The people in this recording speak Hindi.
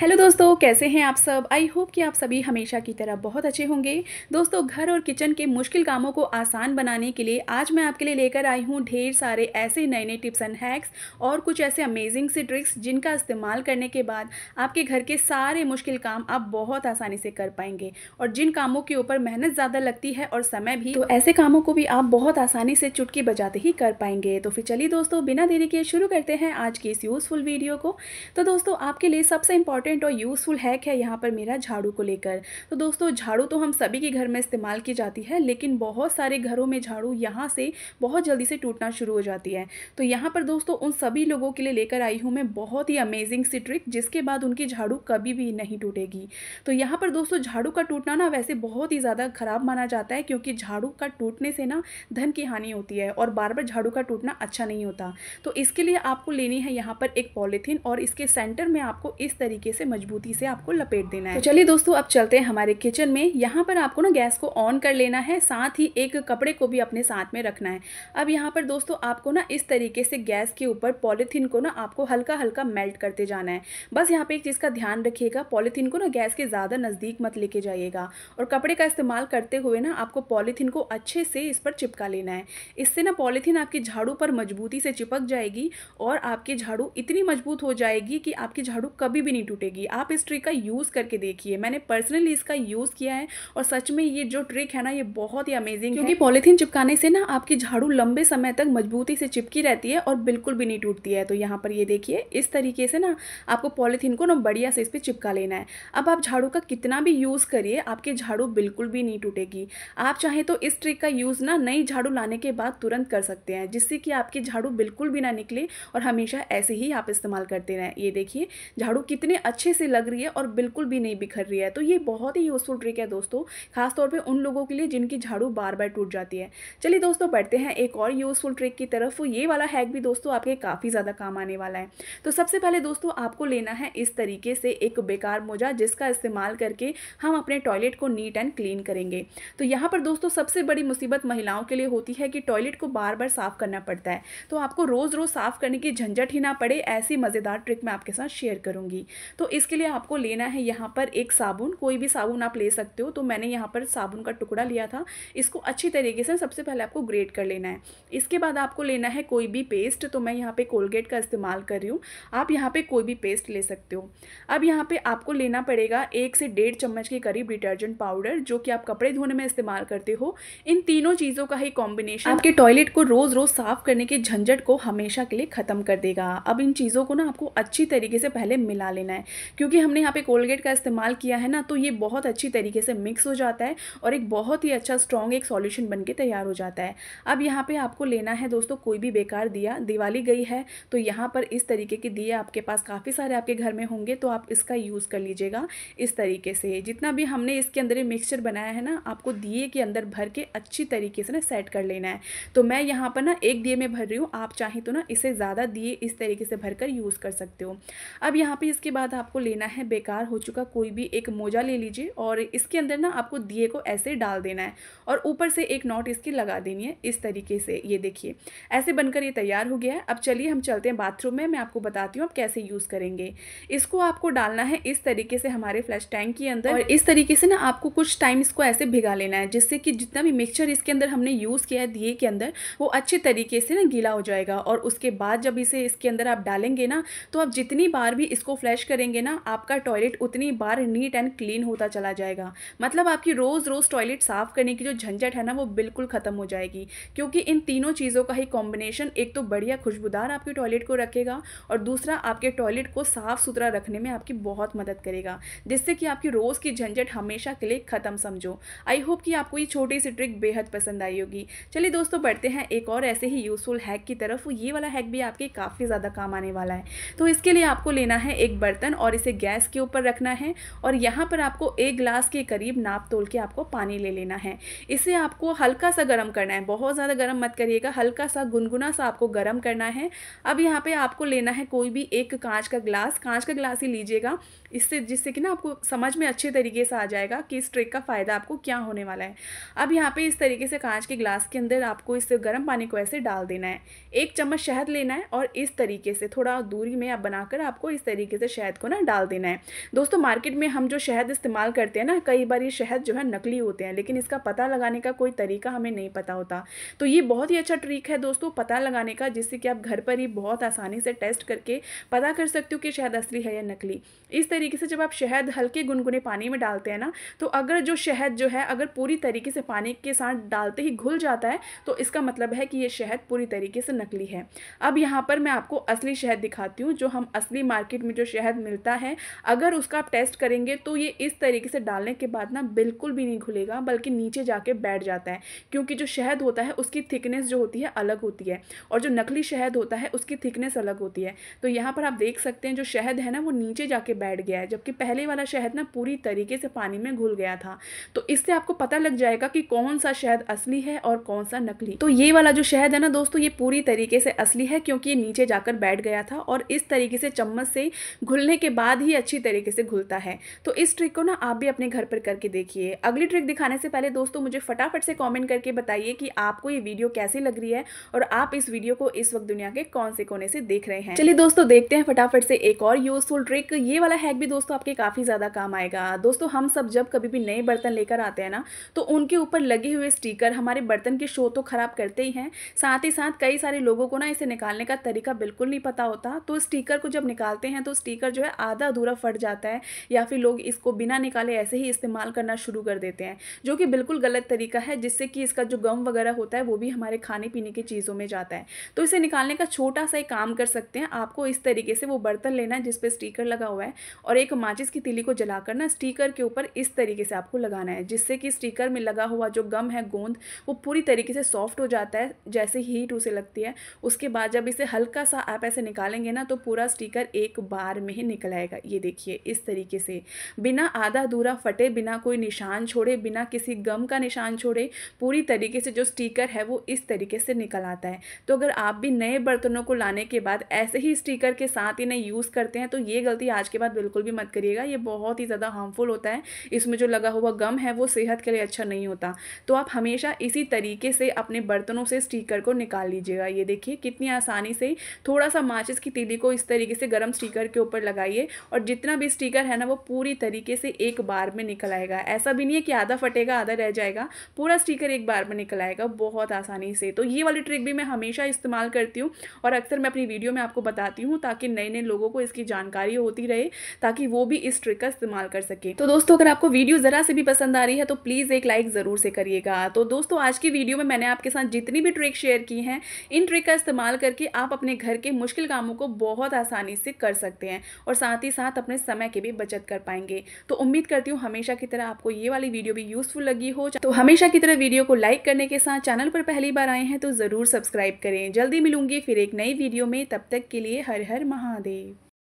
हेलो दोस्तों कैसे हैं आप सब आई होप कि आप सभी हमेशा की तरह बहुत अच्छे होंगे दोस्तों घर और किचन के मुश्किल कामों को आसान बनाने के लिए आज मैं आपके लिए लेकर आई हूँ ढेर सारे ऐसे नए नए टिप्स एंड हैक्स और कुछ ऐसे अमेजिंग से ट्रिक्स जिनका इस्तेमाल करने के बाद आपके घर के सारे मुश्किल काम आप बहुत आसानी से कर पाएंगे और जिन कामों के ऊपर मेहनत ज़्यादा लगती है और समय भी तो ऐसे कामों को भी आप बहुत आसानी से चुटकी बजाते ही कर पाएंगे तो फिर चलिए दोस्तों बिना देरी के शुरू करते हैं आज की इस यूज़फुल वीडियो को तो दोस्तों आपके लिए सबसे इम्पोर्टेंट इम्पॉर्टेंट और यूज़फुल हैक है यहाँ पर मेरा झाड़ू को लेकर तो दोस्तों झाड़ू तो हम सभी के घर में इस्तेमाल की जाती है लेकिन बहुत सारे घरों में झाड़ू यहाँ से बहुत जल्दी से टूटना शुरू हो जाती है तो यहाँ पर दोस्तों उन सभी लोगों के लिए लेकर आई हूँ मैं बहुत ही अमेजिंग सी ट्रिक जिसके बाद उनकी झाड़ू कभी भी नहीं टूटेगी तो यहाँ पर दोस्तों झाड़ू का टूटना ना वैसे बहुत ही ज़्यादा ख़राब माना जाता है क्योंकि झाड़ू का टूटने से ना धन की हानि होती है और बार बार झाड़ू का टूटना अच्छा नहीं होता तो इसके लिए आपको लेनी है यहाँ पर एक पॉलीथीन और इसके सेंटर में आपको इस तरीके से मजबूती से आपको लपेट देना है तो चलिए दोस्तों अब चलते हैं हमारे किचन में यहाँ पर आपको ना गैस को ऑन कर लेना है साथ ही एक कपड़े को भी अपने साथ में रखना है अब यहाँ पर दोस्तों आपको ना इस तरीके से गैस के ऊपर पॉलीथीन को ना आपको हल्का हल्का मेल्ट करते जाना है बस यहाँ पे एक चीज़ का ध्यान रखिएगा पॉलीथीन को ना गैस के ज़्यादा नज़दीक मत लेके जाइएगा और कपड़े का इस्तेमाल करते हुए ना आपको पॉलीथीन को अच्छे से इस पर चिपका लेना है इससे ना पॉलीथीन आपकी झाड़ू पर मजबूती से चिपक जाएगी और आपकी झाड़ू इतनी मजबूत हो जाएगी कि आपकी झाड़ू कभी भी नहीं टूटे टूटेगी आप इस ट्रिक का यूज़ करके देखिए मैंने पर्सनली इसका यूज़ किया है और सच में ये जो ट्रिक है ना ये बहुत ही अमेजिंग क्योंकि पॉलीथीन चिपकाने से ना आपकी झाड़ू लंबे समय तक मजबूती से चिपकी रहती है और बिल्कुल भी नहीं टूटती है तो यहाँ पर ये देखिए इस तरीके से ना आपको पॉलीथीन को ना बढ़िया से इस पर चिपका लेना है अब आप झाड़ू का कितना भी यूज़ करिए आपकी झाड़ू बिल्कुल भी नहीं टूटेगी आप चाहें तो इस ट्रिक का यूज़ ना नई झाड़ू लाने के बाद तुरंत कर सकते हैं जिससे कि आपकी झाड़ू बिल्कुल भी ना निकले और हमेशा ऐसे ही आप इस्तेमाल करते रहें ये देखिए झाड़ू कितने अच्छे से लग रही है और बिल्कुल भी नहीं बिखर रही है तो ये बहुत ही यूज़फुल ट्रिक है दोस्तों खासतौर पर उन लोगों के लिए जिनकी झाड़ू बार बार टूट जाती है चलिए दोस्तों बढ़ते हैं एक और यूज़फुल ट्रिक की तरफ ये वाला हैक भी दोस्तों आपके काफ़ी ज़्यादा काम आने वाला है तो सबसे पहले दोस्तों आपको लेना है इस तरीके से एक बेकार मोजा जिसका इस्तेमाल करके हम अपने टॉयलेट को नीट एंड क्लीन करेंगे तो यहाँ पर दोस्तों सबसे बड़ी मुसीबत महिलाओं के लिए होती है कि टॉयलेट को बार बार साफ़ करना पड़ता है तो आपको रोज़ रोज़ साफ़ करने की झंझट ही ना पड़े ऐसी मज़ेदार ट्रिक मैं आपके साथ शेयर करूँगी तो तो इसके लिए आपको लेना है यहाँ पर एक साबुन कोई भी साबुन आप ले सकते हो तो मैंने यहाँ पर साबुन का टुकड़ा लिया था इसको अच्छी तरीके से सबसे पहले आपको ग्रेट कर लेना है इसके बाद आपको लेना है कोई भी पेस्ट तो मैं यहाँ पर कोलगेट का इस्तेमाल कर रही हूँ आप यहाँ पर कोई भी पेस्ट ले सकते हो अब यहाँ पर आपको लेना पड़ेगा एक से डेढ़ चम्मच के करीब डिटर्जेंट पाउडर जो कि आप कपड़े धोने में इस्तेमाल करते हो इन तीनों चीज़ों का ही कॉम्बिनेशन आपके टॉयलेट को रोज़ रोज़ साफ करने के झंझट को हमेशा के लिए ख़त्म कर देगा अब इन चीज़ों को ना आपको अच्छी तरीके से पहले मिला लेना है क्योंकि हमने यहाँ पे कोलगेट का इस्तेमाल किया है ना तो ये बहुत अच्छी तरीके से मिक्स हो जाता है और एक बहुत ही अच्छा स्ट्रॉन्ग एक सॉल्यूशन बन के तैयार हो जाता है अब यहाँ पे आपको लेना है दोस्तों कोई भी बेकार दिया दिवाली गई है तो यहाँ पर इस तरीके के दिए आपके पास काफ़ी सारे आपके घर में होंगे तो आप इसका यूज़ कर लीजिएगा इस तरीके से जितना भी हमने इसके अंदर मिक्सचर बनाया है ना आपको दिए के अंदर भर के अच्छी तरीके से ना सेट कर लेना है तो मैं यहाँ पर ना एक दिए में भर रही हूँ आप चाहें तो ना इसे ज़्यादा दिए इस तरीके से भर यूज़ कर सकते हो अब यहाँ पर इसके बाद आप आपको लेना है बेकार हो चुका कोई भी एक मोजा ले लीजिए और इसके अंदर ना आपको दिए को ऐसे डाल देना है और ऊपर से एक नॉट इसकी लगा देनी है इस तरीके से ये देखिए ऐसे बनकर ये तैयार हो गया है अब चलिए हम चलते हैं बाथरूम में मैं आपको बताती हूँ आप कैसे यूज़ करेंगे इसको आपको डालना है इस तरीके से हमारे फ्लैश टैंक के अंदर और इस तरीके से ना आपको कुछ टाइम इसको ऐसे भिगा लेना है जिससे कि जितना भी मिक्सचर इसके अंदर हमने यूज़ किया है दिए के अंदर वो अच्छे तरीके से ना गीला हो जाएगा और उसके बाद जब इसे इसके अंदर आप डालेंगे ना तो आप जितनी बार भी इसको फ्लैश करेंगे करेंगे ना आपका टॉयलेट उतनी बार नीट एंड क्लीन होता चला जाएगा मतलब आपकी रोज़ रोज़ टॉयलेट साफ़ करने की जो झंझट है ना वो बिल्कुल ख़त्म हो जाएगी क्योंकि इन तीनों चीज़ों का ही कॉम्बिनेशन एक तो बढ़िया खुशबूदार आपके टॉयलेट को रखेगा और दूसरा आपके टॉयलेट को साफ़ सुथरा रखने में आपकी बहुत मदद करेगा जिससे कि आपकी रोज़ की झंझट हमेशा के लिए ख़त्म समझो आई होप कि आपको ये छोटी सी ट्रिक बेहद पसंद आई होगी चलिए दोस्तों बढ़ते हैं एक और ऐसे ही यूज़फुल हैक की तरफ ये वाला हैक भी आपके काफ़ी ज़्यादा काम आने वाला है तो इसके लिए आपको लेना है एक बर्तन और इसे गैस के ऊपर रखना है और यहाँ पर आपको एक ग्लास के करीब नाप तोल के आपको पानी ले लेना है इसे आपको हल्का सा गर्म करना है बहुत ज़्यादा गर्म मत करिएगा हल्का सा गुनगुना सा आपको गर्म करना है अब यहाँ पर आपको लेना है कोई भी एक कांच का ग्लास कांच का ग्लास ही लीजिएगा इससे जिससे कि ना आपको समझ में अच्छे तरीके से आ जाएगा कि इस ट्रिक का फ़ायदा आपको क्या होने वाला है अब यहाँ पे इस तरीके से कांच के ग्लास के अंदर आपको इस गर्म पानी को ऐसे डाल देना है एक चम्मच शहद लेना है और इस तरीके से थोड़ा दूरी में आप बनाकर आपको इस तरीके से शहद इसको ना डाल देना है दोस्तों मार्केट में हम जो शहद इस्तेमाल करते हैं ना कई बार ये शहद जो है नकली होते हैं लेकिन इसका पता लगाने का कोई तरीका हमें नहीं पता होता तो ये बहुत ही अच्छा ट्रिक है दोस्तों पता लगाने का जिससे कि आप घर पर ही बहुत आसानी से टेस्ट करके पता कर सकते हो कि शहद असली है या नकली इस तरीके से जब आप शहद हल्के गुनगुने पानी में डालते हैं ना तो अगर जो शहद जो है अगर पूरी तरीके से पानी के साथ डालते ही घुल जाता है तो इसका मतलब है कि ये शहद पूरी तरीके से नकली है अब यहाँ पर मैं आपको असली शहद दिखाती हूँ जो हम असली मार्केट में जो शहद मिल मिलता है अगर उसका आप टेस्ट करेंगे तो ये इस तरीके से डालने के बाद ना बिल्कुल भी नहीं खुलेगा बल्कि नीचे जाके बैठ जाता है क्योंकि जो शहद होता है उसकी थिकनेस जो होती है अलग होती है और जो नकली शहद होता है उसकी थिकनेस अलग होती है तो यहाँ पर आप देख सकते हैं जो शहद है ना वो नीचे जाके बैठ गया है जबकि पहले वाला शहद ना पूरी तरीके से पानी में घुल गया था तो इससे आपको पता लग जाएगा कि कौन सा शहद असली है और कौन सा नकली तो ये वाला जो शहद है ना दोस्तों ये पूरी तरीके से असली है क्योंकि ये नीचे जाकर बैठ गया था और इस तरीके से चम्मच से घुलने के बाद ही अच्छी तरीके से घुलता है तो इस ट्रिक को ना आप भी अपने घर पर करके देखिए अगली ट्रिक दिखाने से पहले दोस्तों मुझे फटाफट से कॉमेंट करके बताइए कि आपको ये वीडियो कैसी लग रही है और आप इस वीडियो को इस वक्त दुनिया के कौन से कोने से देख रहे हैं चलिए दोस्तों देखते हैं फटाफट से एक और यूजफुल ट्रिक ये वाला हैक भी दोस्तों आपके काफ़ी ज़्यादा काम आएगा दोस्तों हम सब जब कभी भी नए बर्तन लेकर आते हैं ना तो उनके ऊपर लगे हुए स्टीकर हमारे बर्तन के शो तो ख़राब करते ही हैं साथ ही साथ कई सारे लोगों को ना इसे निकालने का तरीका बिल्कुल नहीं पता होता तो स्टीकर को जब निकालते हैं तो स्टीकर जो है आधा अधूरा फट जाता है या फिर लोग इसको बिना निकाले ऐसे ही इस्तेमाल करना शुरू कर देते हैं जो कि बिल्कुल गलत तरीका है जिससे कि इसका जो गम वगैरह होता है वो भी हमारे खाने पीने की चीज़ों में जाता है तो इसे निकालने का छोटा सा एक काम कर सकते हैं आपको इस तरीके से वो बर्तन लेना है जिसपे स्टीकर लगा हुआ है और एक माचिस की तिली को जलाकर ना स्टीकर के ऊपर इस तरीके से आपको लगाना है जिससे कि स्टीकर में लगा हुआ जो गम है गोंद वो पूरी तरीके से सॉफ्ट हो जाता है जैसे हीट उसे लगती है उसके बाद जब इसे हल्का सा आप ऐसे निकालेंगे ना तो पूरा स्टीकर एक बार में ही निकाल निकल आएगा ये देखिए इस तरीके से बिना आधा अधूरा फटे बिना कोई निशान छोड़े बिना किसी गम का निशान छोड़े पूरी तरीके से जो स्टीकर है वो इस तरीके से निकल आता है तो अगर आप भी नए बर्तनों को लाने के बाद ऐसे ही स्टीकर के साथ इन्हें यूज़ करते हैं तो ये गलती आज के बाद बिल्कुल भी मत करिएगा ये बहुत ही ज़्यादा हार्मफुल होता है इसमें जो लगा हुआ गम है वो सेहत के लिए अच्छा नहीं होता तो आप हमेशा इसी तरीके से अपने बर्तनों से स्टीकर को निकाल लीजिएगा ये देखिए कितनी आसानी से थोड़ा सा माचिस की तीली को इस तरीके से गर्म स्टीकर के ऊपर लगाइए चाहिए और जितना भी स्टिकर है ना वो पूरी तरीके से एक बार में निकल आएगा ऐसा भी नहीं है कि आधा फटेगा आधा रह जाएगा पूरा स्टिकर एक बार में निकल आएगा बहुत आसानी से तो ये वाली ट्रिक भी मैं हमेशा इस्तेमाल करती हूँ और अक्सर मैं अपनी वीडियो में आपको बताती हूँ ताकि नए नए लोगों को इसकी जानकारी होती रहे ताकि वो भी इस ट्रिक का इस्तेमाल कर सके तो दोस्तों अगर आपको वीडियो ज़रा से भी पसंद आ रही है तो प्लीज़ एक लाइक ज़रूर से करिएगा तो दोस्तों आज की वीडियो में मैंने आपके साथ जितनी भी ट्रिक शेयर की हैं इन ट्रिक का इस्तेमाल करके आप अपने घर के मुश्किल कामों को बहुत आसानी से कर सकते हैं और साथ ही साथ अपने समय की भी बचत कर पाएंगे तो उम्मीद करती हूँ हमेशा की तरह आपको ये वाली वीडियो भी यूजफुल लगी हो तो हमेशा की तरह वीडियो को लाइक करने के साथ चैनल पर पहली बार आए हैं तो ज़रूर सब्सक्राइब करें जल्दी मिलूंगी फिर एक नई वीडियो में तब तक के लिए हर हर महादेव